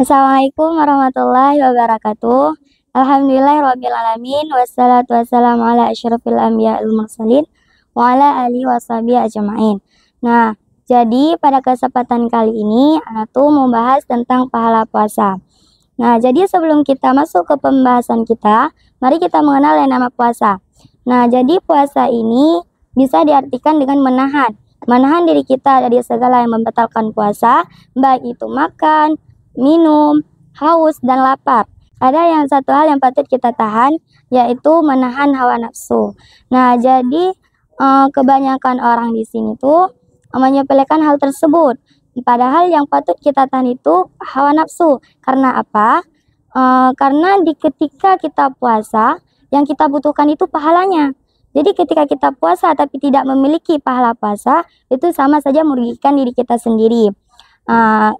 Assalamualaikum warahmatullahi wabarakatuh. Alamin Wassalatu wassalamu ala asyrafil anbiya mursalin wa ala alihi ajma'in. Nah, jadi pada kesempatan kali ini anak tuh membahas tentang pahala puasa. Nah, jadi sebelum kita masuk ke pembahasan kita, mari kita mengenal yang nama puasa. Nah, jadi puasa ini bisa diartikan dengan menahan. Menahan diri kita dari segala yang membatalkan puasa, baik itu makan, minum, haus, dan lapar. Ada yang satu hal yang patut kita tahan, yaitu menahan hawa nafsu. Nah, jadi eh, kebanyakan orang di sini tuh eh, menyepelekan hal tersebut. Padahal yang patut kita tahan itu hawa nafsu. Karena apa? Eh, karena di ketika kita puasa, yang kita butuhkan itu pahalanya. Jadi ketika kita puasa tapi tidak memiliki pahala puasa, itu sama saja merugikan diri kita sendiri. Uh,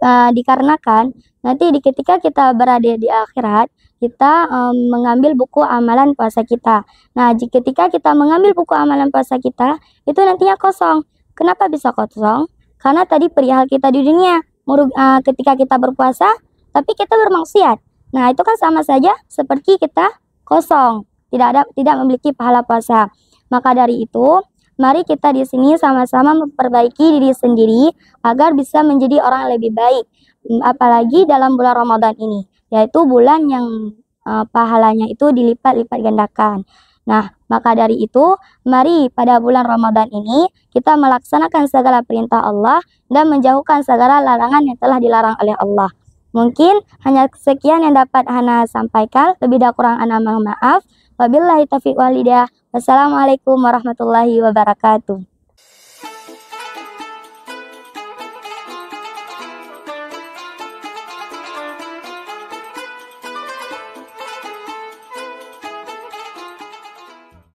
uh, dikarenakan nanti di ketika kita berada di akhirat kita um, mengambil buku amalan puasa kita. Nah, jika ketika kita mengambil buku amalan puasa kita, itu nantinya kosong. Kenapa bisa kosong? Karena tadi perihal kita di dunia, murug, uh, eh, ketika kita berpuasa, tapi kita bermaksiat. Nah, itu kan sama saja seperti kita kosong, tidak ada tidak memiliki pahala puasa. Maka dari itu, Mari kita di sini sama-sama memperbaiki diri sendiri agar bisa menjadi orang yang lebih baik. Mm, apalagi dalam bulan Ramadan ini, yaitu bulan yang uh, pahalanya itu dilipat-lipat gandakan. Nah, maka dari itu, mari pada bulan Ramadan ini kita melaksanakan segala perintah Allah dan menjauhkan segala larangan yang telah dilarang oleh Allah. Mungkin hanya sekian yang dapat Hana sampaikan. Lebih dah kurang Hana mohon maaf. Wabillahi taufiq walidah. Wassalamualaikum warahmatullahi wabarakatuh.